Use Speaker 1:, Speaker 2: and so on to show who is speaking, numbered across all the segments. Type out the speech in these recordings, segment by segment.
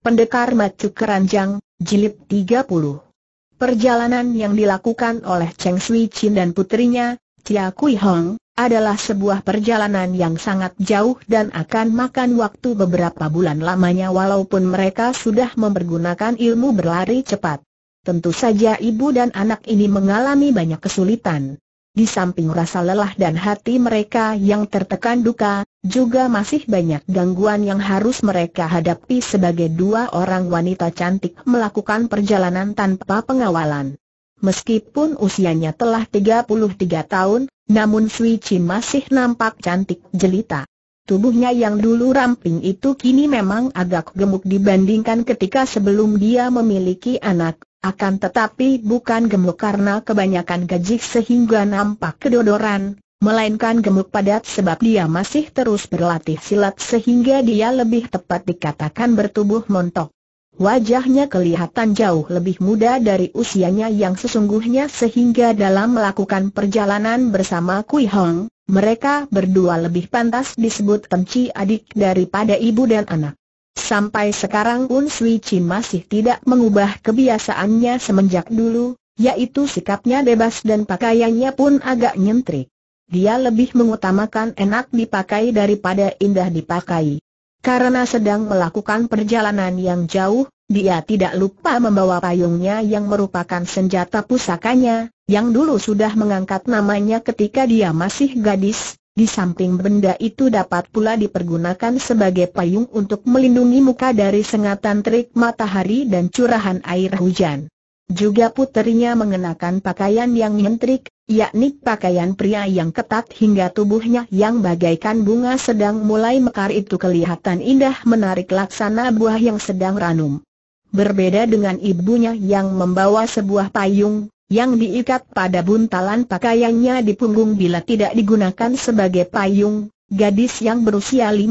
Speaker 1: Pendekar Macu Keranjang, Jilid 30 Perjalanan yang dilakukan oleh Cheng Shui Chin dan putrinya, Chia Kui Hong, adalah sebuah perjalanan yang sangat jauh dan akan makan waktu beberapa bulan lamanya walaupun mereka sudah mempergunakan ilmu berlari cepat. Tentu saja ibu dan anak ini mengalami banyak kesulitan. Di samping rasa lelah dan hati mereka yang tertekan duka, juga masih banyak gangguan yang harus mereka hadapi sebagai dua orang wanita cantik melakukan perjalanan tanpa pengawalan. Meskipun usianya telah 33 tahun, namun Sui Chi masih nampak cantik jelita. Tubuhnya yang dulu ramping itu kini memang agak gemuk dibandingkan ketika sebelum dia memiliki anak, akan tetapi bukan gemuk karena kebanyakan gaji sehingga nampak kedodoran, melainkan gemuk padat sebab dia masih terus berlatih silat sehingga dia lebih tepat dikatakan bertubuh montok. Wajahnya kelihatan jauh lebih muda dari usianya yang sesungguhnya sehingga dalam melakukan perjalanan bersama Kui Hong, mereka berdua lebih pantas disebut penci adik daripada ibu dan anak. Sampai sekarang Un Sui Chin masih tidak mengubah kebiasaannya semenjak dulu, yaitu sikapnya bebas dan pakaiannya pun agak nyentrik dia lebih mengutamakan enak dipakai daripada indah dipakai. Karena sedang melakukan perjalanan yang jauh, dia tidak lupa membawa payungnya yang merupakan senjata pusakanya, yang dulu sudah mengangkat namanya ketika dia masih gadis, di samping benda itu dapat pula dipergunakan sebagai payung untuk melindungi muka dari sengatan terik matahari dan curahan air hujan. Juga puterinya mengenakan pakaian yang nyentrik, yakni pakaian pria yang ketat hingga tubuhnya yang bagaikan bunga sedang mulai mekar itu kelihatan indah menarik laksana buah yang sedang ranum. Berbeda dengan ibunya yang membawa sebuah payung, yang diikat pada buntalan pakaiannya di punggung bila tidak digunakan sebagai payung, gadis yang berusia 15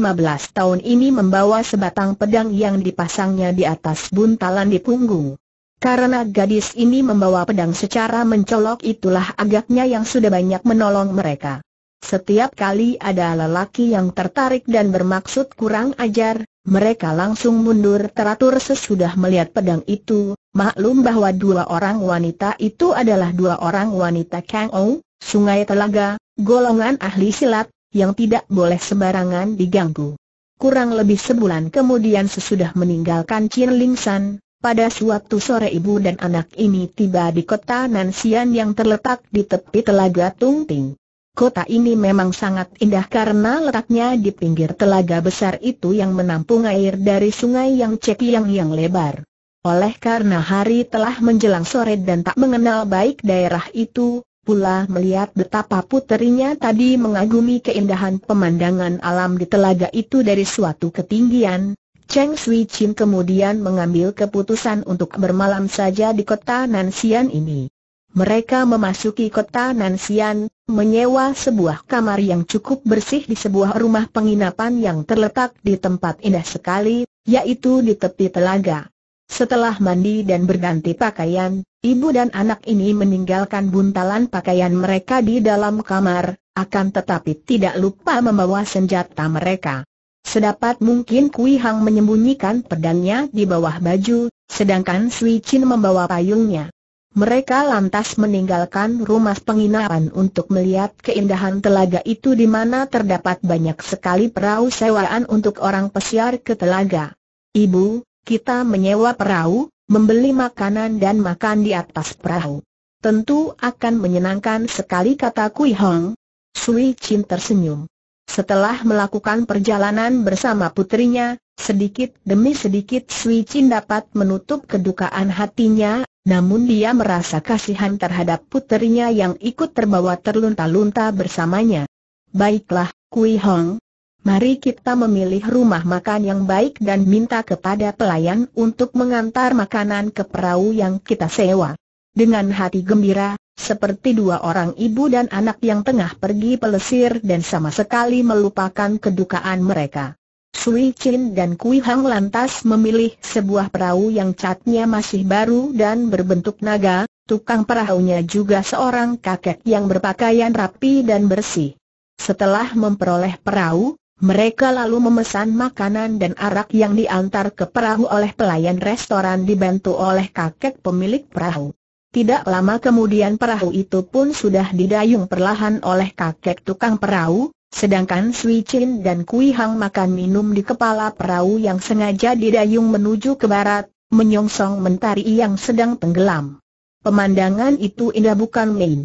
Speaker 1: tahun ini membawa sebatang pedang yang dipasangnya di atas buntalan di punggung. Karena gadis ini membawa pedang secara mencolok itulah agaknya yang sudah banyak menolong mereka. Setiap kali ada lelaki yang tertarik dan bermaksud kurang ajar, mereka langsung mundur teratur sesudah melihat pedang itu, maklum bahwa dua orang wanita itu adalah dua orang wanita Kang Ou, Sungai Telaga, golongan ahli silat, yang tidak boleh sembarangan diganggu. Kurang lebih sebulan kemudian sesudah meninggalkan Chin Ling San, pada suatu sore ibu dan anak ini tiba di kota Nansian yang terletak di tepi telaga Tungting. Kota ini memang sangat indah karena letaknya di pinggir telaga besar itu yang menampung air dari sungai yang cekiang yang lebar. Oleh karena hari telah menjelang sore dan tak mengenal baik daerah itu, pula melihat betapa puterinya tadi mengagumi keindahan pemandangan alam di telaga itu dari suatu ketinggian, Cheng Sui Chin kemudian mengambil keputusan untuk bermalam saja di kota Nansian ini. Mereka memasuki kota Nansian, menyewa sebuah kamar yang cukup bersih di sebuah rumah penginapan yang terletak di tempat indah sekali, yaitu di tepi telaga. Setelah mandi dan berganti pakaian, ibu dan anak ini meninggalkan buntalan pakaian mereka di dalam kamar, akan tetapi tidak lupa membawa senjata mereka. Sedapat mungkin Kui Hang menyembunyikan pedangnya di bawah baju, sedangkan Sui Chin membawa payungnya. Mereka lantas meninggalkan rumah penginapan untuk melihat keindahan telaga itu di mana terdapat banyak sekali perahu sewaan untuk orang pesiar ke telaga. Ibu, kita menyewa perahu, membeli makanan dan makan di atas perahu. Tentu akan menyenangkan sekali kata Kui Hong. Sui Chin tersenyum. Setelah melakukan perjalanan bersama putrinya, sedikit demi sedikit Sui Chin dapat menutup kedukaan hatinya, namun dia merasa kasihan terhadap putrinya yang ikut terbawa terlunta-lunta bersamanya. Baiklah, Kui Hong, Mari kita memilih rumah makan yang baik dan minta kepada pelayan untuk mengantar makanan ke perahu yang kita sewa. Dengan hati gembira, seperti dua orang ibu dan anak yang tengah pergi pelesir dan sama sekali melupakan kedukaan mereka. Sui Chin dan Kui Hang lantas memilih sebuah perahu yang catnya masih baru dan berbentuk naga, tukang perahunya juga seorang kakek yang berpakaian rapi dan bersih. Setelah memperoleh perahu, mereka lalu memesan makanan dan arak yang diantar ke perahu oleh pelayan restoran dibantu oleh kakek pemilik perahu. Tidak lama kemudian perahu itu pun sudah didayung perlahan oleh kakek tukang perahu, sedangkan Sui Chin dan Kui Hang makan minum di kepala perahu yang sengaja didayung menuju ke barat, menyongsong mentari yang sedang tenggelam. Pemandangan itu indah bukan main.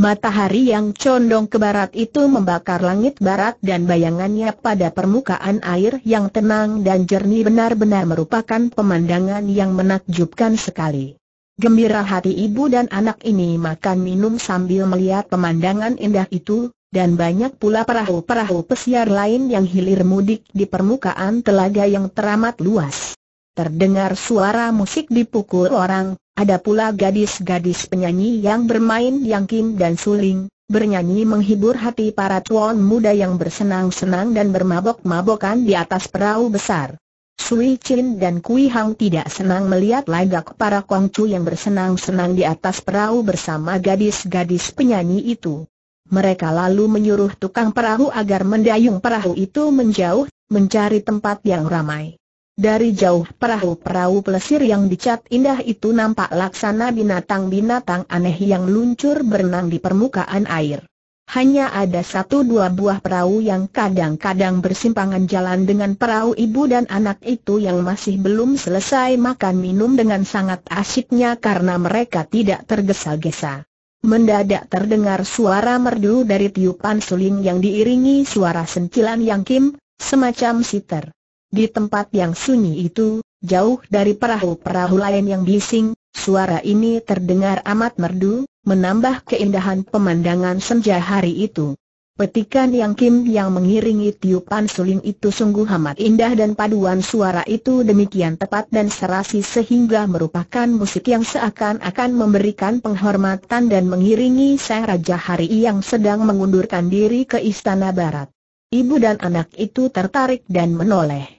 Speaker 1: Matahari yang condong ke barat itu membakar langit barat dan bayangannya pada permukaan air yang tenang dan jernih benar-benar merupakan pemandangan yang menakjubkan sekali. Gembira hati ibu dan anak ini makan minum sambil melihat pemandangan indah itu, dan banyak pula perahu-perahu pesiar lain yang hilir mudik di permukaan telaga yang teramat luas. Terdengar suara musik dipukul orang, ada pula gadis-gadis penyanyi yang bermain yangkim dan suling, bernyanyi menghibur hati para tuan muda yang bersenang-senang dan bermabok-mabokan di atas perahu besar. Sui Chin dan Kui Hang tidak senang melihat lagak para Kongcu yang bersenang-senang di atas perahu bersama gadis-gadis penyanyi itu. Mereka lalu menyuruh tukang perahu agar mendayung perahu itu menjauh, mencari tempat yang ramai. Dari jauh perahu-perahu pelesir yang dicat indah itu nampak laksana binatang-binatang aneh yang luncur berenang di permukaan air. Hanya ada satu dua buah perahu yang kadang-kadang bersimpangan jalan dengan perahu ibu dan anak itu yang masih belum selesai makan minum dengan sangat asyiknya karena mereka tidak tergesa-gesa. Mendadak terdengar suara merdu dari tiupan suling yang diiringi suara sentilan yang kim, semacam siter. Di tempat yang sunyi itu, jauh dari perahu-perahu lain yang bising, Suara ini terdengar amat merdu, menambah keindahan pemandangan senja hari itu. Petikan yang Kim yang mengiringi tiupan suling itu sungguh amat indah dan paduan suara itu demikian tepat dan serasi sehingga merupakan musik yang seakan-akan memberikan penghormatan dan mengiringi sang Raja Hari yang sedang mengundurkan diri ke Istana Barat. Ibu dan anak itu tertarik dan menoleh.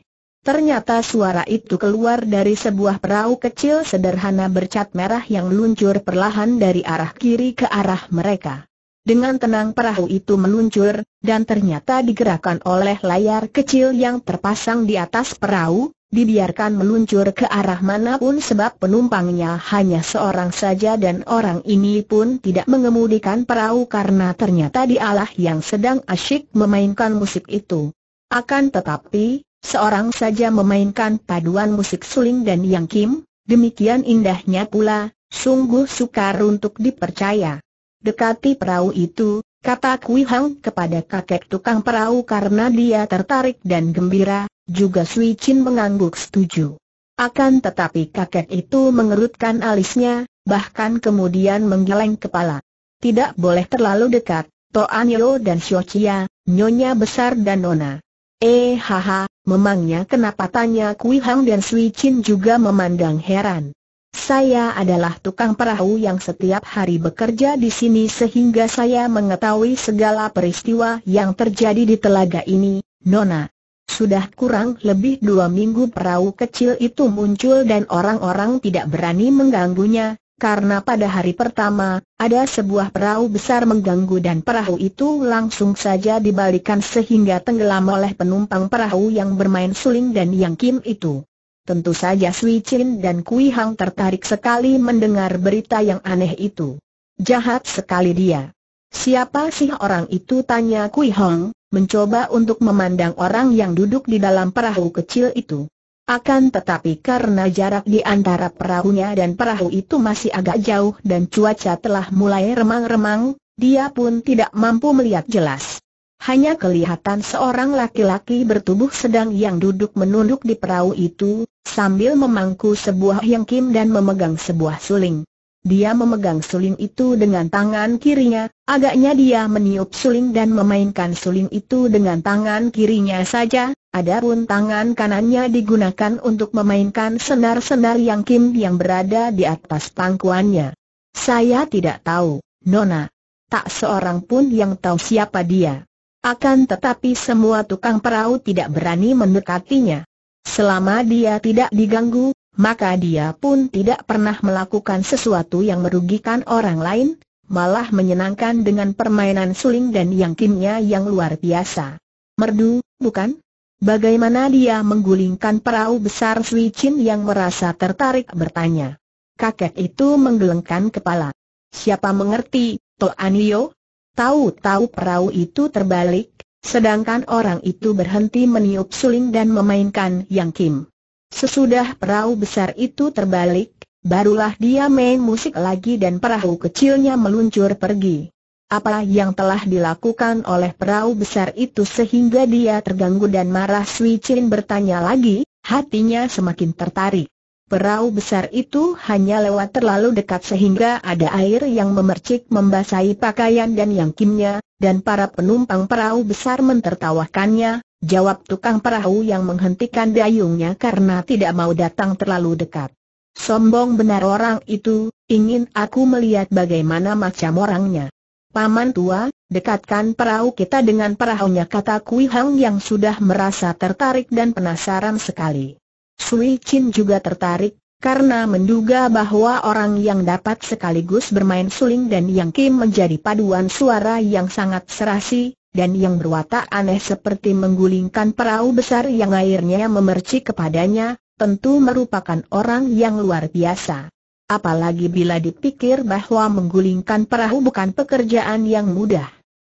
Speaker 1: Ternyata suara itu keluar dari sebuah perahu kecil sederhana bercat merah yang meluncur perlahan dari arah kiri ke arah mereka. Dengan tenang perahu itu meluncur, dan ternyata digerakkan oleh layar kecil yang terpasang di atas perahu, dibiarkan meluncur ke arah manapun sebab penumpangnya hanya seorang saja dan orang ini pun tidak mengemudikan perahu karena ternyata dialah yang sedang asyik memainkan musik itu. Akan tetapi, Seorang saja memainkan paduan musik suling dan yang kim, demikian indahnya pula, sungguh sukar untuk dipercaya. Dekati perahu itu, kata Kui Hang kepada kakek tukang perahu karena dia tertarik dan gembira, juga Sui Chin mengangguk setuju. Akan tetapi kakek itu mengerutkan alisnya, bahkan kemudian menggeleng kepala. Tidak boleh terlalu dekat, To Yo dan Xiao Chia, Nyonya Besar dan Nona. Eh haha, Memangnya kenapa tanya Kui Hang dan Sui Chin juga memandang heran. Saya adalah tukang perahu yang setiap hari bekerja di sini sehingga saya mengetahui segala peristiwa yang terjadi di telaga ini, Nona. Sudah kurang lebih dua minggu perahu kecil itu muncul dan orang-orang tidak berani mengganggunya, karena pada hari pertama, ada sebuah perahu besar mengganggu dan perahu itu langsung saja dibalikan sehingga tenggelam oleh penumpang perahu yang bermain suling dan yang kim itu. Tentu saja Sui Chin dan Kui Hang tertarik sekali mendengar berita yang aneh itu. Jahat sekali dia. Siapa sih orang itu tanya Kui Hong, mencoba untuk memandang orang yang duduk di dalam perahu kecil itu. Akan tetapi karena jarak di antara perahunya dan perahu itu masih agak jauh dan cuaca telah mulai remang-remang, dia pun tidak mampu melihat jelas. Hanya kelihatan seorang laki-laki bertubuh sedang yang duduk menunduk di perahu itu, sambil memangku sebuah yang dan memegang sebuah suling. Dia memegang suling itu dengan tangan kirinya, agaknya dia meniup suling dan memainkan suling itu dengan tangan kirinya saja, Adapun tangan kanannya digunakan untuk memainkan senar-senar yang Kim yang berada di atas pangkuannya. Saya tidak tahu, Nona. Tak seorang pun yang tahu siapa dia. Akan tetapi semua tukang perahu tidak berani mendekatinya. Selama dia tidak diganggu, maka dia pun tidak pernah melakukan sesuatu yang merugikan orang lain, malah menyenangkan dengan permainan suling dan yang kimnya yang luar biasa. Merdu, bukan? Bagaimana dia menggulingkan perahu besar Sui Chin yang merasa tertarik bertanya. Kakek itu menggelengkan kepala. Siapa mengerti, Toanio? Tahu-tahu perahu itu terbalik, sedangkan orang itu berhenti meniup suling dan memainkan yang kim. Sesudah perahu besar itu terbalik, barulah dia main musik lagi dan perahu kecilnya meluncur pergi apa yang telah dilakukan oleh perahu besar itu sehingga dia terganggu dan marah Sui Chin bertanya lagi, hatinya semakin tertarik. Perahu besar itu hanya lewat terlalu dekat sehingga ada air yang memercik membasahi pakaian dan yang kimnya, dan para penumpang perahu besar mentertawakannya, jawab tukang perahu yang menghentikan dayungnya karena tidak mau datang terlalu dekat. Sombong benar orang itu, ingin aku melihat bagaimana macam orangnya. Paman tua, dekatkan perahu kita dengan perahunya kata Kui Hang yang sudah merasa tertarik dan penasaran sekali. Sui Chin juga tertarik, karena menduga bahwa orang yang dapat sekaligus bermain suling dan yang kim menjadi paduan suara yang sangat serasi, dan yang berwatak aneh seperti menggulingkan perahu besar yang airnya memercik kepadanya, tentu merupakan orang yang luar biasa apalagi bila dipikir bahwa menggulingkan perahu bukan pekerjaan yang mudah.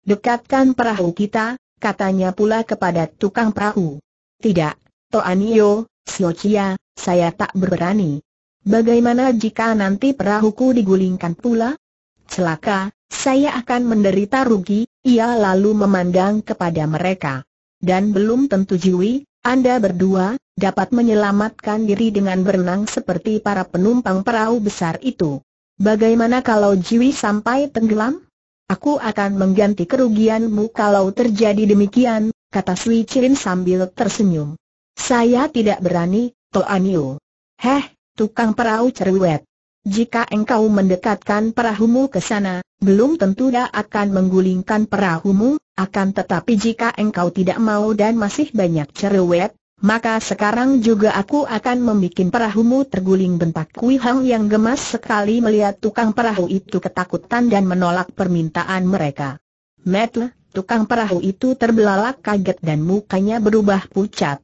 Speaker 1: Dekatkan perahu kita, katanya pula kepada tukang perahu. Tidak, Toanio, Siocia, saya tak berani. Bagaimana jika nanti perahuku digulingkan pula? Celaka, saya akan menderita rugi, ia lalu memandang kepada mereka. Dan belum tentu Jiwi, Anda berdua, dapat menyelamatkan diri dengan berenang seperti para penumpang perahu besar itu. Bagaimana kalau Jiwi sampai tenggelam? Aku akan mengganti kerugianmu kalau terjadi demikian, kata Sui Chirin sambil tersenyum. Saya tidak berani, Toanio. Heh, tukang perahu cerewet. Jika engkau mendekatkan perahumu ke sana, belum tentu dia akan menggulingkan perahumu, akan tetapi jika engkau tidak mau dan masih banyak cerewet, maka sekarang juga aku akan membuat perahumu terguling bentak Kui Hang yang gemas sekali melihat tukang perahu itu ketakutan dan menolak permintaan mereka. Metle, tukang perahu itu terbelalak kaget dan mukanya berubah pucat.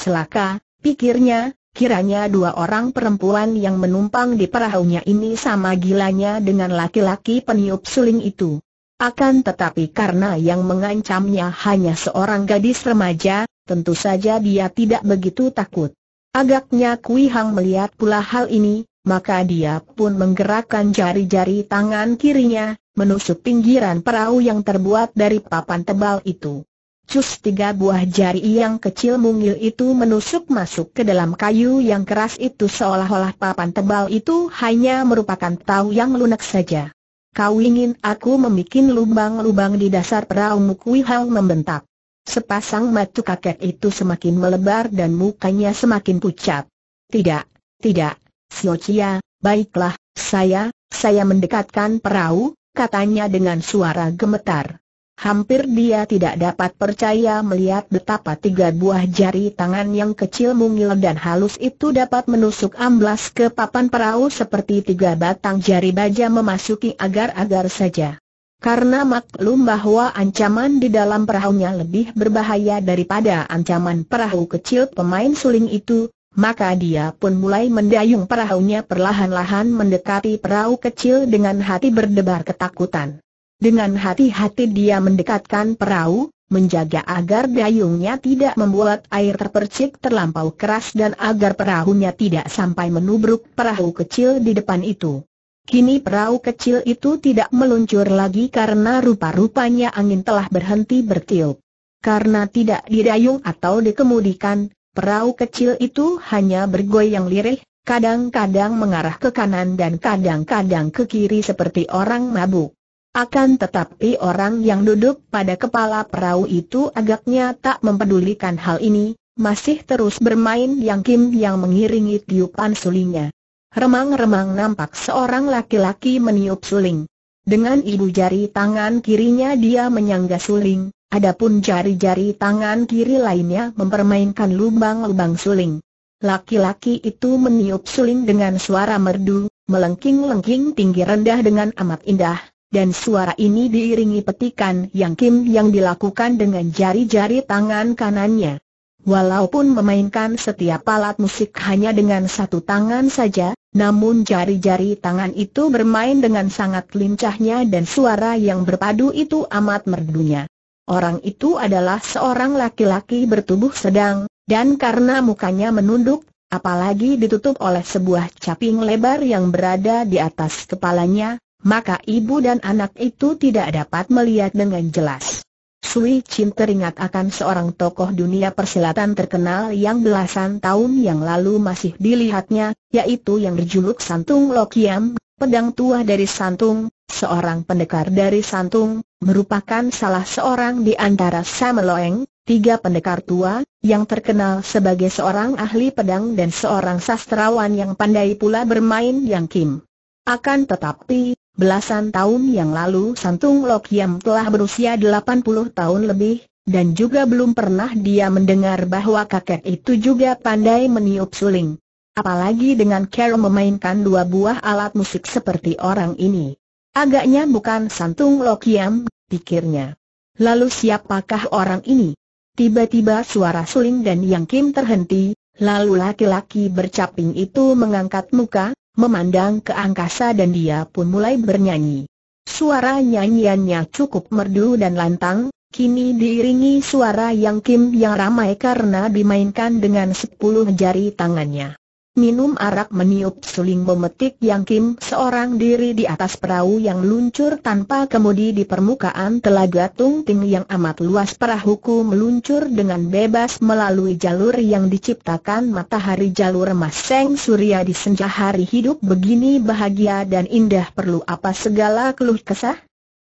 Speaker 1: Celaka, pikirnya, kiranya dua orang perempuan yang menumpang di perahunya ini sama gilanya dengan laki-laki peniup suling itu. Akan tetapi karena yang mengancamnya hanya seorang gadis remaja, tentu saja dia tidak begitu takut. Agaknya Kui Hang melihat pula hal ini, maka dia pun menggerakkan jari-jari tangan kirinya, menusuk pinggiran perahu yang terbuat dari papan tebal itu. Cus tiga buah jari yang kecil mungil itu menusuk masuk ke dalam kayu yang keras itu seolah-olah papan tebal itu hanya merupakan tahu yang lunak saja. Kau ingin aku memikin lubang-lubang di dasar perahu Kui Hang membentak. Sepasang mata kakek itu semakin melebar dan mukanya semakin pucat. Tidak, tidak, Siocia, baiklah, saya, saya mendekatkan perahu, katanya dengan suara gemetar. Hampir dia tidak dapat percaya melihat betapa tiga buah jari tangan yang kecil mungil dan halus itu dapat menusuk amblas ke papan perahu seperti tiga batang jari baja memasuki agar-agar saja. Karena maklum bahwa ancaman di dalam perahunya lebih berbahaya daripada ancaman perahu kecil pemain suling itu, maka dia pun mulai mendayung perahunya perlahan-lahan mendekati perahu kecil dengan hati berdebar ketakutan. Dengan hati-hati dia mendekatkan perahu, menjaga agar dayungnya tidak membuat air terpercik terlampau keras dan agar perahunya tidak sampai menubruk perahu kecil di depan itu. Kini perahu kecil itu tidak meluncur lagi karena rupa-rupanya angin telah berhenti bertiup. Karena tidak didayung atau dikemudikan, perahu kecil itu hanya bergoyang lirih, kadang-kadang mengarah ke kanan dan kadang-kadang ke kiri seperti orang mabuk. Akan tetapi orang yang duduk pada kepala perahu itu agaknya tak mempedulikan hal ini, masih terus bermain yang kim yang mengiringi tiupan sulinya. Remang-remang nampak seorang laki-laki meniup suling. Dengan ibu jari tangan kirinya dia menyangga suling, adapun jari-jari tangan kiri lainnya mempermainkan lubang-lubang suling. Laki-laki itu meniup suling dengan suara merdu, melengking-lengking tinggi rendah dengan amat indah, dan suara ini diiringi petikan yang kim yang dilakukan dengan jari-jari tangan kanannya. Walaupun memainkan setiap alat musik hanya dengan satu tangan saja, namun jari-jari tangan itu bermain dengan sangat lincahnya dan suara yang berpadu itu amat merdunya. Orang itu adalah seorang laki-laki bertubuh sedang, dan karena mukanya menunduk, apalagi ditutup oleh sebuah caping lebar yang berada di atas kepalanya, maka ibu dan anak itu tidak dapat melihat dengan jelas. Sui Chin teringat akan seorang tokoh dunia persilatan terkenal yang belasan tahun yang lalu masih dilihatnya, yaitu yang berjuluk Santung Lokiam, pedang tua dari Santung, seorang pendekar dari Santung, merupakan salah seorang di antara Sameloeng, tiga pendekar tua, yang terkenal sebagai seorang ahli pedang dan seorang sastrawan yang pandai pula bermain yang kim. Akan tetapi, Belasan tahun yang lalu Santung Lok Yam telah berusia 80 tahun lebih, dan juga belum pernah dia mendengar bahwa kakek itu juga pandai meniup suling. Apalagi dengan Carol memainkan dua buah alat musik seperti orang ini. Agaknya bukan Santung Lok Yam, pikirnya. Lalu siapakah orang ini? Tiba-tiba suara suling dan Yang Kim terhenti, lalu laki-laki bercaping itu mengangkat muka, memandang ke angkasa dan dia pun mulai bernyanyi. Suara nyanyiannya cukup merdu dan lantang, kini diiringi suara yang kim yang ramai karena dimainkan dengan sepuluh jari tangannya minum arak meniup suling memetik yang Kim seorang diri di atas perahu yang luncur tanpa kemudi di permukaan telaga Tung Tungting yang amat luas perahuku meluncur dengan bebas melalui jalur yang diciptakan matahari jalur emas Seng surya di senja hari hidup begini bahagia dan indah perlu apa segala keluh kesah?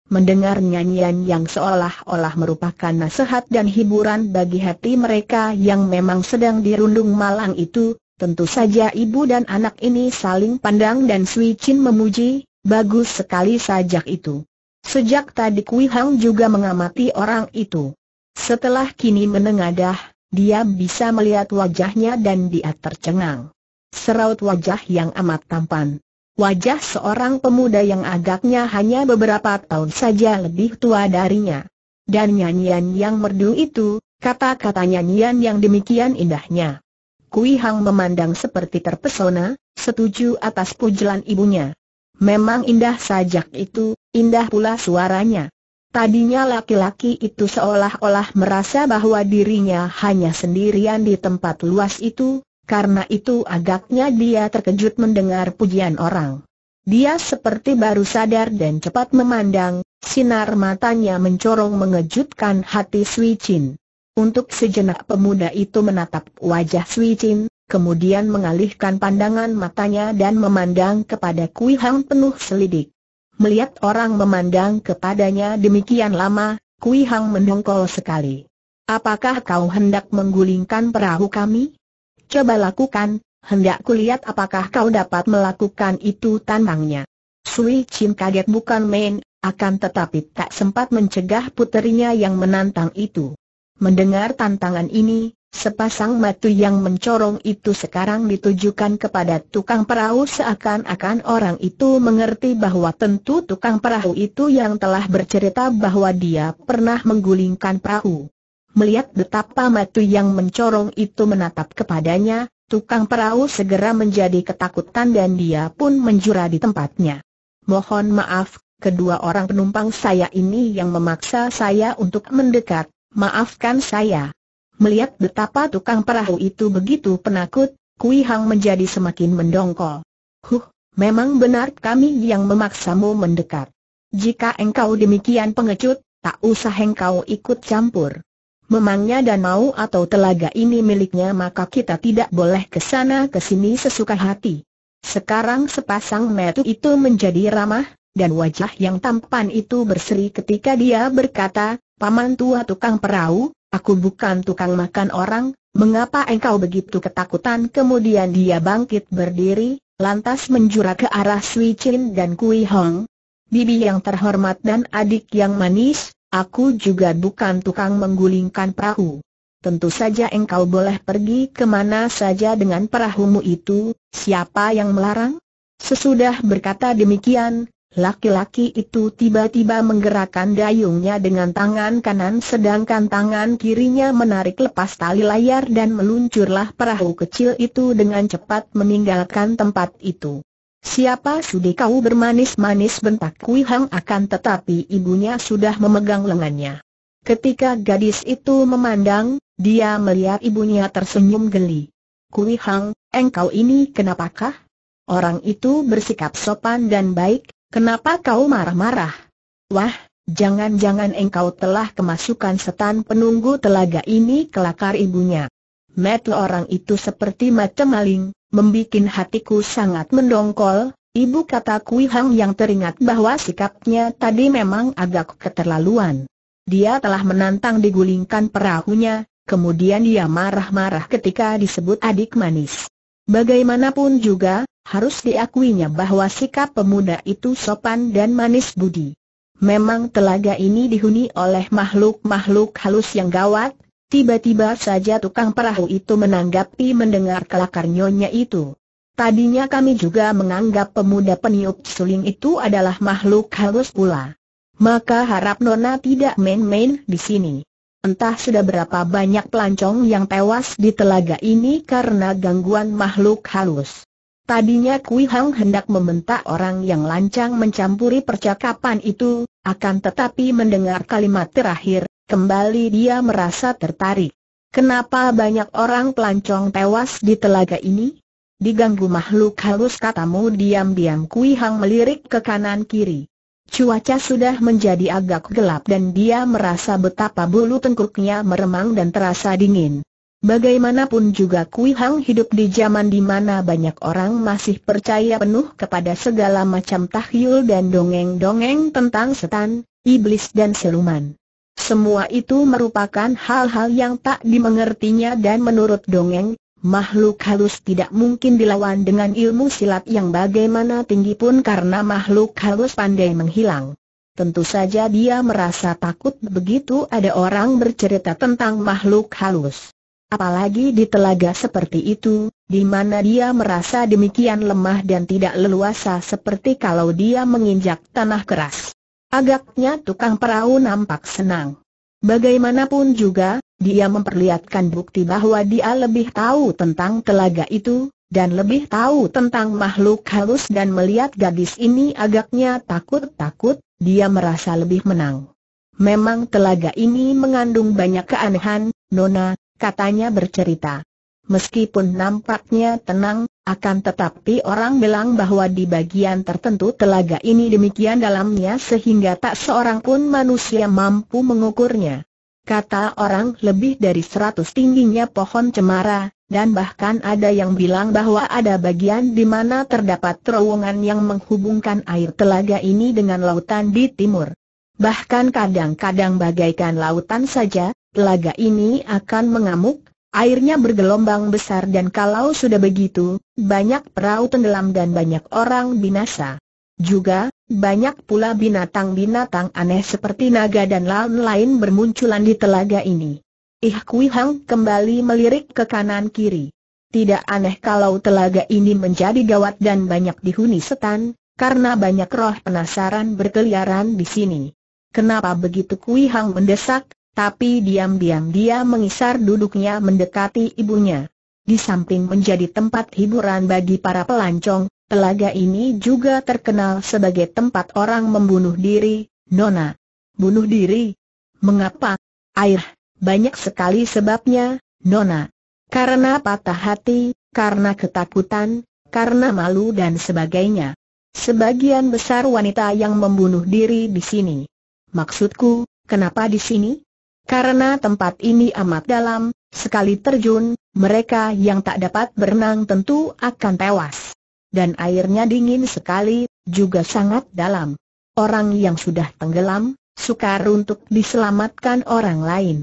Speaker 1: mendengar nyanyian yang seolah-olah merupakan nasihat dan hiburan bagi hati mereka yang memang sedang dirundung malang itu, Tentu saja ibu dan anak ini saling pandang dan Sui Chin memuji, bagus sekali sajak itu. Sejak tadi Kui Hang juga mengamati orang itu. Setelah kini menengadah, dia bisa melihat wajahnya dan dia tercengang. Seraut wajah yang amat tampan. Wajah seorang pemuda yang agaknya hanya beberapa tahun saja lebih tua darinya. Dan nyanyian yang merdu itu, kata-kata nyanyian yang demikian indahnya Kui Hang memandang seperti terpesona, setuju atas pujian ibunya. Memang indah sajak itu, indah pula suaranya. Tadinya laki-laki itu seolah-olah merasa bahwa dirinya hanya sendirian di tempat luas itu, karena itu agaknya dia terkejut mendengar pujian orang. Dia seperti baru sadar dan cepat memandang, sinar matanya mencorong mengejutkan hati Sui Chin. Untuk sejenak pemuda itu menatap wajah Sui Chin, kemudian mengalihkan pandangan matanya dan memandang kepada Kui Hang penuh selidik. Melihat orang memandang kepadanya demikian lama, Kui Hang mendongkol sekali. Apakah kau hendak menggulingkan perahu kami? Coba lakukan, hendak kulihat apakah kau dapat melakukan itu tantangnya. Sui Chin kaget bukan main, akan tetapi tak sempat mencegah puterinya yang menantang itu. Mendengar tantangan ini, sepasang matu yang mencorong itu sekarang ditujukan kepada tukang perahu seakan-akan orang itu mengerti bahwa tentu tukang perahu itu yang telah bercerita bahwa dia pernah menggulingkan perahu. Melihat betapa matu yang mencorong itu menatap kepadanya, tukang perahu segera menjadi ketakutan dan dia pun menjura di tempatnya. Mohon maaf, kedua orang penumpang saya ini yang memaksa saya untuk mendekat, maafkan saya. Melihat betapa tukang perahu itu begitu penakut, Kui Hang menjadi semakin mendongkol. Huh, memang benar kami yang memaksamu mendekat. Jika engkau demikian pengecut, tak usah engkau ikut campur. Memangnya dan mau atau telaga ini miliknya maka kita tidak boleh ke sana ke sini sesuka hati. Sekarang sepasang metu itu menjadi ramah, dan wajah yang tampan itu berseri ketika dia berkata, Paman tua tukang perahu, aku bukan tukang makan orang, mengapa engkau begitu ketakutan? Kemudian dia bangkit berdiri, lantas menjurah ke arah Sui Chin dan Kui Hong. Bibi yang terhormat dan adik yang manis, aku juga bukan tukang menggulingkan perahu. Tentu saja engkau boleh pergi kemana saja dengan perahumu itu, siapa yang melarang? Sesudah berkata demikian, Laki-laki itu tiba-tiba menggerakkan dayungnya dengan tangan kanan sedangkan tangan kirinya menarik lepas tali layar dan meluncurlah perahu kecil itu dengan cepat meninggalkan tempat itu. Siapa sudi kau bermanis-manis bentak Kui Hang akan tetapi ibunya sudah memegang lengannya. Ketika gadis itu memandang, dia melihat ibunya tersenyum geli. Kui Hang, engkau ini kenapakah? Orang itu bersikap sopan dan baik, Kenapa kau marah-marah? Wah, jangan-jangan engkau telah kemasukan setan penunggu telaga ini kelakar ibunya. Met orang itu seperti macam maling, membuat hatiku sangat mendongkol, ibu kata Kui Hang yang teringat bahwa sikapnya tadi memang agak keterlaluan. Dia telah menantang digulingkan perahunya, kemudian dia marah-marah ketika disebut adik manis. Bagaimanapun juga, harus diakuinya bahwa sikap pemuda itu sopan dan manis budi. Memang telaga ini dihuni oleh makhluk-makhluk halus yang gawat, tiba-tiba saja tukang perahu itu menanggapi mendengar kelakar nyonya itu. Tadinya kami juga menganggap pemuda peniup suling itu adalah makhluk halus pula. Maka harap Nona tidak main-main di sini. Entah sudah berapa banyak pelancong yang tewas di telaga ini karena gangguan makhluk halus. Tadinya Kui Hang hendak membentak orang yang lancang mencampuri percakapan itu, akan tetapi mendengar kalimat terakhir, kembali dia merasa tertarik. Kenapa banyak orang pelancong tewas di telaga ini? Diganggu makhluk halus katamu diam-diam Kui Hang melirik ke kanan kiri. Cuaca sudah menjadi agak gelap dan dia merasa betapa bulu tengkuknya meremang dan terasa dingin. Bagaimanapun juga Kui Hang hidup di zaman di mana banyak orang masih percaya penuh kepada segala macam tahyul dan dongeng-dongeng tentang setan, iblis dan seluman. Semua itu merupakan hal-hal yang tak dimengertinya dan menurut dongeng, makhluk halus tidak mungkin dilawan dengan ilmu silat yang bagaimana tinggi pun karena makhluk halus pandai menghilang. Tentu saja dia merasa takut begitu ada orang bercerita tentang makhluk halus. Apalagi di telaga seperti itu, di mana dia merasa demikian lemah dan tidak leluasa seperti kalau dia menginjak tanah keras. Agaknya tukang perahu nampak senang. Bagaimanapun juga, dia memperlihatkan bukti bahwa dia lebih tahu tentang telaga itu, dan lebih tahu tentang makhluk halus dan melihat gadis ini agaknya takut-takut, dia merasa lebih menang. Memang telaga ini mengandung banyak keanehan, Nona, katanya bercerita. Meskipun nampaknya tenang, akan tetapi orang bilang bahwa di bagian tertentu telaga ini demikian dalamnya sehingga tak seorang pun manusia mampu mengukurnya. Kata orang lebih dari seratus tingginya pohon cemara, dan bahkan ada yang bilang bahwa ada bagian di mana terdapat terowongan yang menghubungkan air telaga ini dengan lautan di timur. Bahkan kadang-kadang bagaikan lautan saja, telaga ini akan mengamuk, airnya bergelombang besar dan kalau sudah begitu, banyak perahu tenggelam dan banyak orang binasa. Juga, banyak pula binatang-binatang aneh seperti naga dan lain-lain bermunculan di telaga ini. Ih Kui Hang kembali melirik ke kanan-kiri. Tidak aneh kalau telaga ini menjadi gawat dan banyak dihuni setan, karena banyak roh penasaran berkeliaran di sini. Kenapa begitu Kui Hang mendesak, tapi diam-diam dia mengisar duduknya mendekati ibunya. Di samping menjadi tempat hiburan bagi para pelancong, telaga ini juga terkenal sebagai tempat orang membunuh diri, Nona. Bunuh diri? Mengapa? Air, banyak sekali sebabnya, Nona. Karena patah hati, karena ketakutan, karena malu dan sebagainya. Sebagian besar wanita yang membunuh diri di sini. Maksudku, kenapa di sini? Karena tempat ini amat dalam, sekali terjun, mereka yang tak dapat berenang tentu akan tewas. Dan airnya dingin sekali, juga sangat dalam. Orang yang sudah tenggelam, sukar untuk diselamatkan orang lain.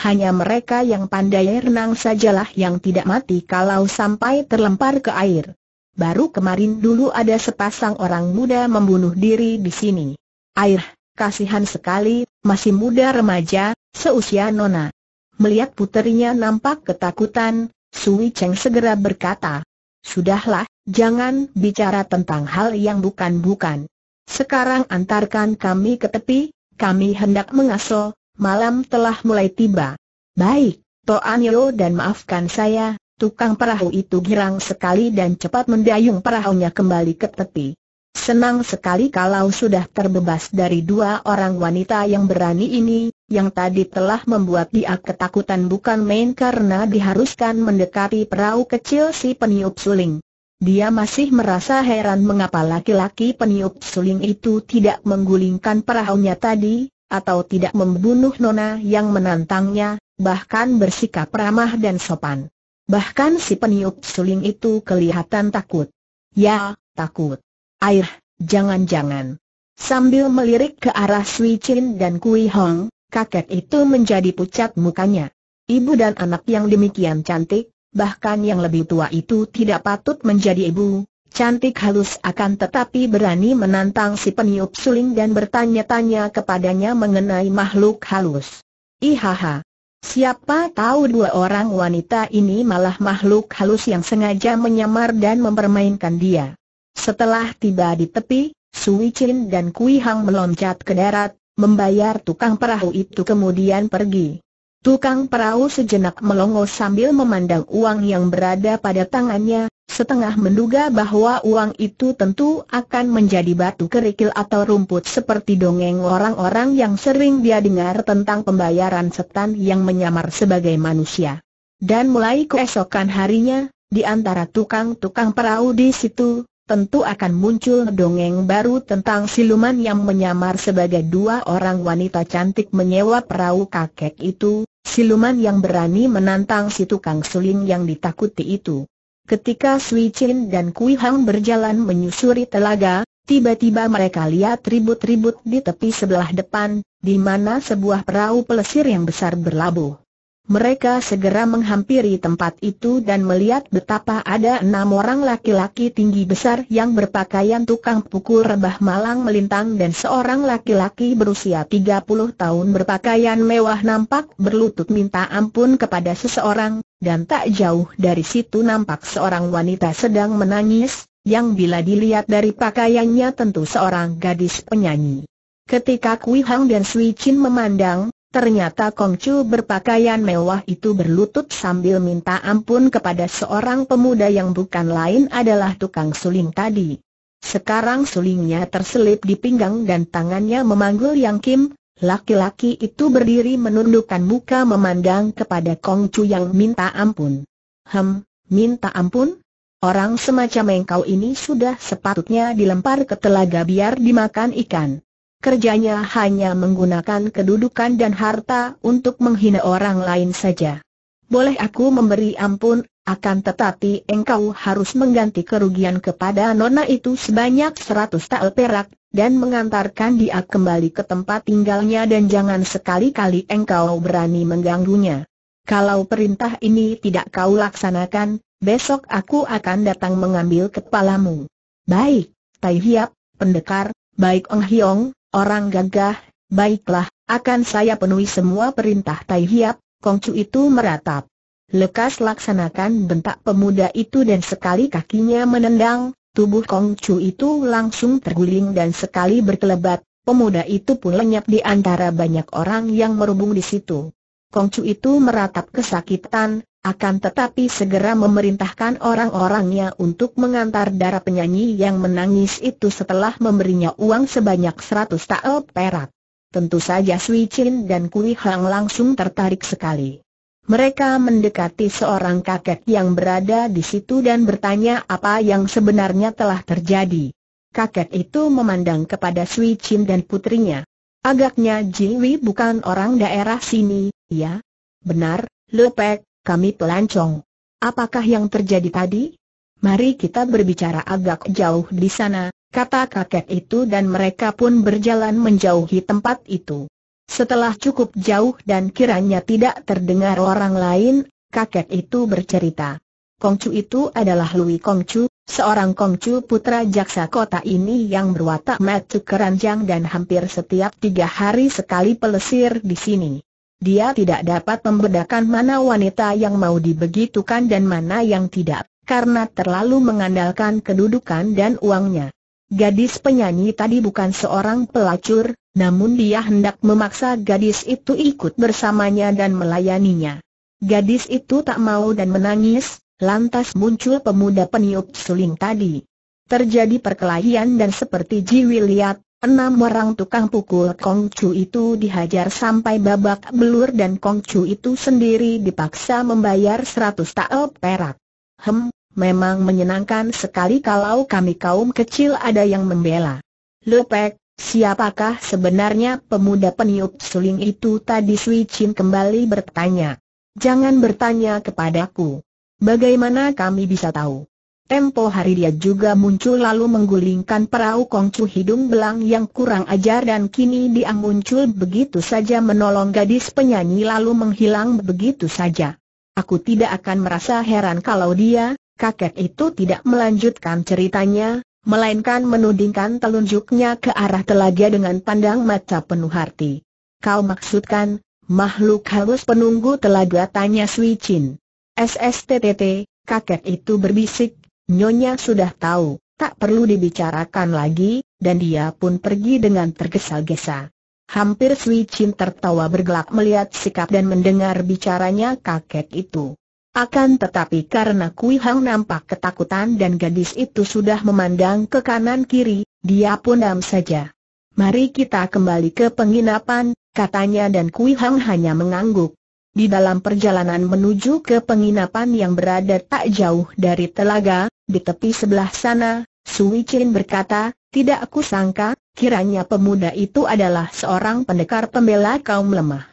Speaker 1: Hanya mereka yang pandai renang sajalah yang tidak mati kalau sampai terlempar ke air. Baru kemarin dulu ada sepasang orang muda membunuh diri di sini. Air Kasihan sekali, masih muda remaja, seusia Nona. Melihat puterinya nampak ketakutan, Sui Cheng segera berkata, Sudahlah, jangan bicara tentang hal yang bukan-bukan. Sekarang antarkan kami ke tepi, kami hendak mengasuh, malam telah mulai tiba. Baik, Toan Yo dan maafkan saya, tukang perahu itu girang sekali dan cepat mendayung perahunya kembali ke tepi. Senang sekali kalau sudah terbebas dari dua orang wanita yang berani ini, yang tadi telah membuat dia ketakutan bukan main karena diharuskan mendekati perahu kecil si peniup suling. Dia masih merasa heran mengapa laki-laki peniup suling itu tidak menggulingkan perahunya tadi, atau tidak membunuh Nona yang menantangnya, bahkan bersikap ramah dan sopan. Bahkan si peniup suling itu kelihatan takut. Ya, takut air, jangan-jangan. Sambil melirik ke arah Sui Chin dan Kui Hong, kakek itu menjadi pucat mukanya. Ibu dan anak yang demikian cantik, bahkan yang lebih tua itu tidak patut menjadi ibu. Cantik halus akan tetapi berani menantang si peniup suling dan bertanya-tanya kepadanya mengenai makhluk halus. Ihaha. Siapa tahu dua orang wanita ini malah makhluk halus yang sengaja menyamar dan mempermainkan dia. Setelah tiba di tepi, Sui Chin dan Kui Hang meloncat ke darat, membayar tukang perahu itu kemudian pergi. Tukang perahu sejenak melongo sambil memandang uang yang berada pada tangannya, setengah menduga bahwa uang itu tentu akan menjadi batu kerikil atau rumput seperti dongeng orang-orang yang sering dia dengar tentang pembayaran setan yang menyamar sebagai manusia. Dan mulai keesokan harinya, di antara tukang-tukang perahu di situ, tentu akan muncul dongeng baru tentang siluman yang menyamar sebagai dua orang wanita cantik menyewa perahu kakek itu, siluman yang berani menantang si tukang suling yang ditakuti itu. Ketika Sui Chin dan Kui Hang berjalan menyusuri telaga, tiba-tiba mereka lihat ribut-ribut di tepi sebelah depan, di mana sebuah perahu pelesir yang besar berlabuh. Mereka segera menghampiri tempat itu dan melihat betapa ada enam orang laki-laki tinggi besar yang berpakaian tukang pukul rebah malang melintang dan seorang laki-laki berusia 30 tahun berpakaian mewah nampak berlutut minta ampun kepada seseorang, dan tak jauh dari situ nampak seorang wanita sedang menangis, yang bila dilihat dari pakaiannya tentu seorang gadis penyanyi. Ketika Kui Hang dan Sui Chin memandang, Ternyata Kongcu berpakaian mewah itu berlutut sambil minta ampun kepada seorang pemuda yang bukan lain adalah tukang suling tadi. Sekarang sulingnya terselip di pinggang dan tangannya memanggul Yang Kim, laki-laki itu berdiri menundukkan muka memandang kepada Kongcu yang minta ampun. Hem, minta ampun? Orang semacam engkau ini sudah sepatutnya dilempar ke telaga biar dimakan ikan. Kerjanya hanya menggunakan kedudukan dan harta untuk menghina orang lain saja. Boleh aku memberi ampun, akan tetapi engkau harus mengganti kerugian kepada nona itu sebanyak seratus tael perak, dan mengantarkan dia kembali ke tempat tinggalnya dan jangan sekali-kali engkau berani mengganggunya. Kalau perintah ini tidak kau laksanakan, besok aku akan datang mengambil kepalamu. Baik, Tai Hiap, pendekar, baik Eng Hiong, orang gagah, baiklah, akan saya penuhi semua perintah Tai Hiap, Kongcu itu meratap. Lekas laksanakan bentak pemuda itu dan sekali kakinya menendang, tubuh Kongcu itu langsung terguling dan sekali berkelebat, pemuda itu pun lenyap di antara banyak orang yang merubung di situ. Kongcu itu meratap kesakitan, akan tetapi segera memerintahkan orang-orangnya untuk mengantar darah penyanyi yang menangis itu setelah memberinya uang sebanyak seratus tael perak. Tentu saja Sui Chin dan Kui Hang langsung tertarik sekali. Mereka mendekati seorang kakek yang berada di situ dan bertanya apa yang sebenarnya telah terjadi. Kakek itu memandang kepada Sui Chin dan putrinya. Agaknya Jiwi bukan orang daerah sini, ya? Benar, Lepek, kami pelancong. Apakah yang terjadi tadi? Mari kita berbicara agak jauh di sana, kata kakek itu dan mereka pun berjalan menjauhi tempat itu. Setelah cukup jauh dan kiranya tidak terdengar orang lain, kakek itu bercerita. Kongcu itu adalah Lui Kongcu, seorang Kongcu putra jaksa kota ini yang berwatak matuk keranjang dan hampir setiap tiga hari sekali pelesir di sini. Dia tidak dapat membedakan mana wanita yang mau dibegitukan dan mana yang tidak, karena terlalu mengandalkan kedudukan dan uangnya. Gadis penyanyi tadi bukan seorang pelacur, namun dia hendak memaksa gadis itu ikut bersamanya dan melayaninya. Gadis itu tak mau dan menangis, lantas muncul pemuda peniup suling tadi. Terjadi perkelahian dan seperti Jiwi lihat. Enam orang tukang pukul Kong Chu itu dihajar sampai babak belur dan Kong Chu itu sendiri dipaksa membayar seratus tael perak. Hem, memang menyenangkan sekali kalau kami kaum kecil ada yang membela. Lepek, siapakah sebenarnya pemuda peniup suling itu tadi Sui Chin kembali bertanya. Jangan bertanya kepadaku. Bagaimana kami bisa tahu? Tempo hari dia juga muncul lalu menggulingkan perahu Kongcu hidung belang yang kurang ajar dan kini dia muncul begitu saja menolong gadis penyanyi lalu menghilang begitu saja. Aku tidak akan merasa heran kalau dia, kakek itu tidak melanjutkan ceritanya, melainkan menudingkan telunjuknya ke arah telaga dengan pandang mata penuh hati. Kau maksudkan, makhluk halus penunggu telaga tanya Sui Chin. SSTTT, kakek itu berbisik, Nyonya sudah tahu, tak perlu dibicarakan lagi, dan dia pun pergi dengan tergesa-gesa. Hampir Sui Chin tertawa bergelak melihat sikap dan mendengar bicaranya kakek itu. Akan tetapi karena Kui Hang nampak ketakutan dan gadis itu sudah memandang ke kanan kiri, dia pun diam saja. Mari kita kembali ke penginapan, katanya dan Kui Hang hanya mengangguk. Di dalam perjalanan menuju ke penginapan yang berada tak jauh dari telaga, di tepi sebelah sana, Sui Chin berkata, tidak aku sangka, kiranya pemuda itu adalah seorang pendekar pembela kaum lemah.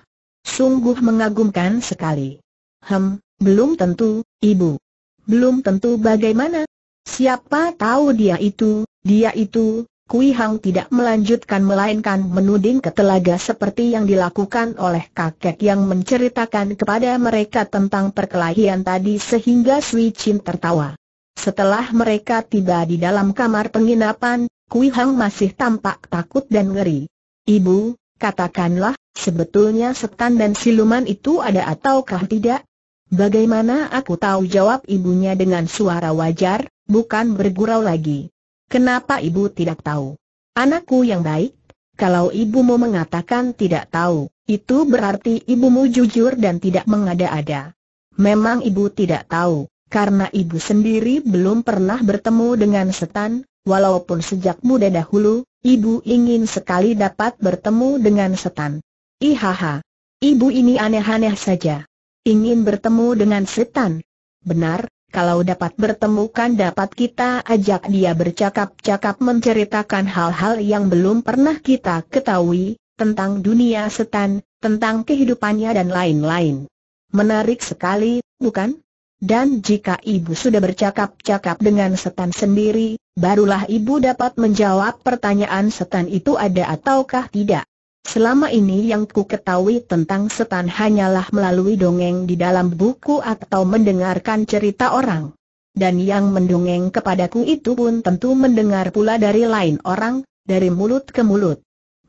Speaker 1: Sungguh mengagumkan sekali. Hem, belum tentu, ibu. Belum tentu bagaimana? Siapa tahu dia itu, dia itu, Kui Hang tidak melanjutkan melainkan menuding ke telaga seperti yang dilakukan oleh kakek yang menceritakan kepada mereka tentang perkelahian tadi sehingga Sui Chin tertawa. Setelah mereka tiba di dalam kamar penginapan, Kui Hang masih tampak takut dan ngeri. Ibu, katakanlah, sebetulnya setan dan siluman itu ada ataukah tidak? Bagaimana aku tahu jawab ibunya dengan suara wajar, bukan bergurau lagi. Kenapa ibu tidak tahu? Anakku yang baik, kalau ibumu mengatakan tidak tahu, itu berarti ibumu jujur dan tidak mengada-ada. Memang ibu tidak tahu, karena ibu sendiri belum pernah bertemu dengan setan, walaupun sejak muda dahulu, ibu ingin sekali dapat bertemu dengan setan. Ihaha, ibu ini aneh-aneh saja. Ingin bertemu dengan setan. Benar, kalau dapat bertemukan dapat kita ajak dia bercakap-cakap menceritakan hal-hal yang belum pernah kita ketahui, tentang dunia setan, tentang kehidupannya dan lain-lain. Menarik sekali, bukan? Dan jika ibu sudah bercakap-cakap dengan setan sendiri, barulah ibu dapat menjawab pertanyaan setan itu ada ataukah tidak. Selama ini yang ku ketahui tentang setan hanyalah melalui dongeng di dalam buku atau mendengarkan cerita orang. Dan yang mendongeng kepadaku itu pun tentu mendengar pula dari lain orang, dari mulut ke mulut.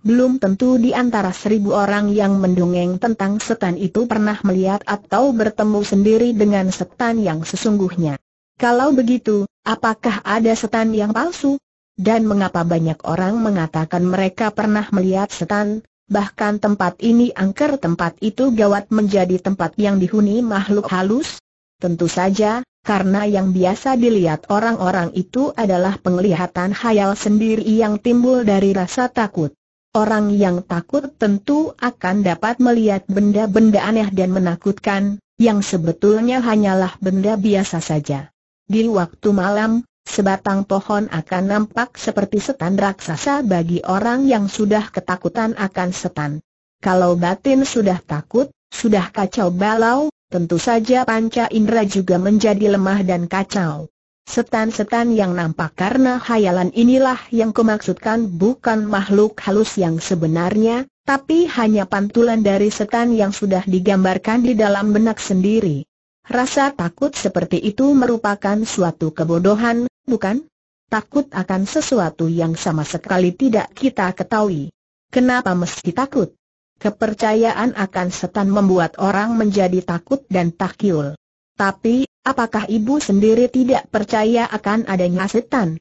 Speaker 1: Belum tentu di antara seribu orang yang mendongeng tentang setan itu pernah melihat atau bertemu sendiri dengan setan yang sesungguhnya. Kalau begitu, apakah ada setan yang palsu? Dan mengapa banyak orang mengatakan mereka pernah melihat setan, bahkan tempat ini angker tempat itu gawat menjadi tempat yang dihuni makhluk halus? Tentu saja, karena yang biasa dilihat orang-orang itu adalah penglihatan hayal sendiri yang timbul dari rasa takut. Orang yang takut tentu akan dapat melihat benda-benda aneh dan menakutkan, yang sebetulnya hanyalah benda biasa saja. Di waktu malam, Sebatang pohon akan nampak seperti setan raksasa bagi orang yang sudah ketakutan akan setan. Kalau batin sudah takut, sudah kacau balau, tentu saja panca indera juga menjadi lemah dan kacau. Setan-setan yang nampak karena hayalan inilah yang kumaksudkan bukan makhluk halus yang sebenarnya, tapi hanya pantulan dari setan yang sudah digambarkan di dalam benak sendiri. Rasa takut seperti itu merupakan suatu kebodohan, bukan? Takut akan sesuatu yang sama sekali tidak kita ketahui. Kenapa mesti takut? Kepercayaan akan setan membuat orang menjadi takut dan takyul. Tapi, apakah ibu sendiri tidak percaya akan adanya setan?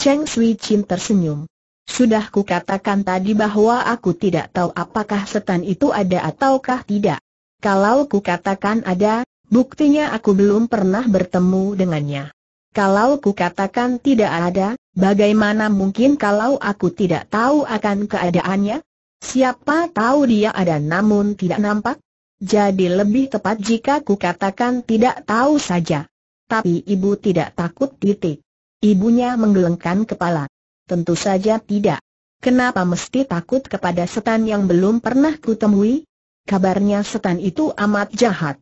Speaker 1: Cheng Sui Chin tersenyum. Sudah kukatakan tadi bahwa aku tidak tahu apakah setan itu ada ataukah tidak. Kalau kukatakan ada, buktinya aku belum pernah bertemu dengannya. Kalau ku katakan tidak ada, bagaimana mungkin kalau aku tidak tahu akan keadaannya? Siapa tahu dia ada namun tidak nampak? Jadi lebih tepat jika ku katakan tidak tahu saja. Tapi ibu tidak takut titik. Ibunya menggelengkan kepala. Tentu saja tidak. Kenapa mesti takut kepada setan yang belum pernah kutemui? Kabarnya setan itu amat jahat.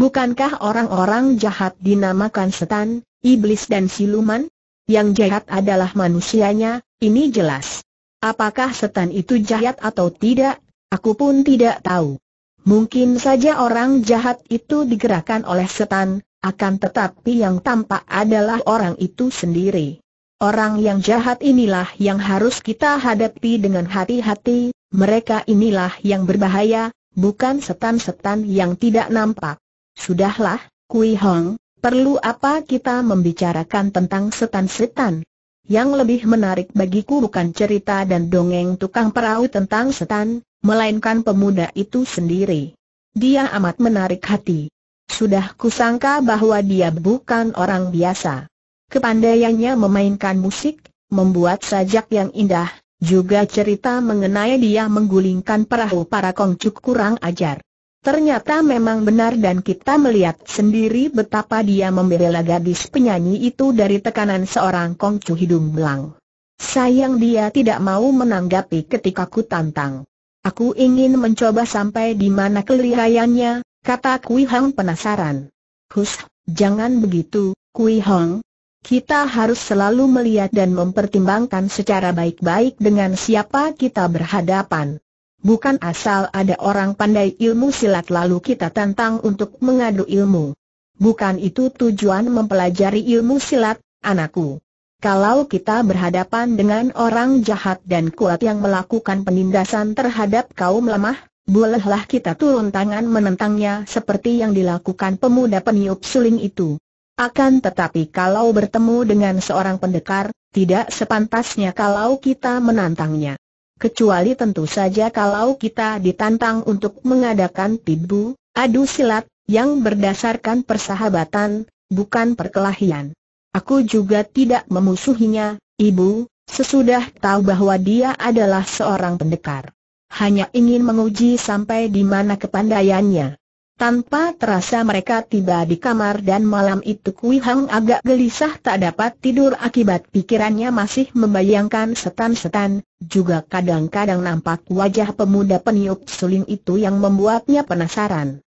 Speaker 1: Bukankah orang-orang jahat dinamakan setan, iblis dan siluman? Yang jahat adalah manusianya, ini jelas. Apakah setan itu jahat atau tidak, aku pun tidak tahu. Mungkin saja orang jahat itu digerakkan oleh setan, akan tetapi yang tampak adalah orang itu sendiri. Orang yang jahat inilah yang harus kita hadapi dengan hati-hati, mereka inilah yang berbahaya, bukan setan-setan yang tidak nampak. Sudahlah, Kui Hong, Perlu apa kita membicarakan tentang setan-setan? Yang lebih menarik bagiku bukan cerita dan dongeng tukang perahu tentang setan, melainkan pemuda itu sendiri. Dia amat menarik hati. Sudah kusangka bahwa dia bukan orang biasa. Kepandaiannya memainkan musik, membuat sajak yang indah, juga cerita mengenai dia menggulingkan perahu para kongcuk kurang ajar. Ternyata memang benar dan kita melihat sendiri betapa dia membela gadis penyanyi itu dari tekanan seorang kongcu hidung belang. Sayang dia tidak mau menanggapi ketika ku tantang. Aku ingin mencoba sampai di mana kelihayannya, kata Kui Hong penasaran. Hus, jangan begitu, Kui Hong. Kita harus selalu melihat dan mempertimbangkan secara baik-baik dengan siapa kita berhadapan. Bukan asal ada orang pandai ilmu silat lalu kita tantang untuk mengadu ilmu. Bukan itu tujuan mempelajari ilmu silat, anakku. Kalau kita berhadapan dengan orang jahat dan kuat yang melakukan penindasan terhadap kaum lemah, bolehlah kita turun tangan menentangnya seperti yang dilakukan pemuda peniup suling itu. Akan tetapi kalau bertemu dengan seorang pendekar, tidak sepantasnya kalau kita menantangnya kecuali tentu saja kalau kita ditantang untuk mengadakan tibu, adu silat, yang berdasarkan persahabatan, bukan perkelahian. Aku juga tidak memusuhinya, ibu, sesudah tahu bahwa dia adalah seorang pendekar. Hanya ingin menguji sampai di mana kepandaiannya. Tanpa terasa mereka tiba di kamar dan malam itu Kui Hang agak gelisah tak dapat tidur akibat pikirannya masih membayangkan setan-setan, juga kadang-kadang nampak wajah pemuda peniup suling itu yang membuatnya penasaran.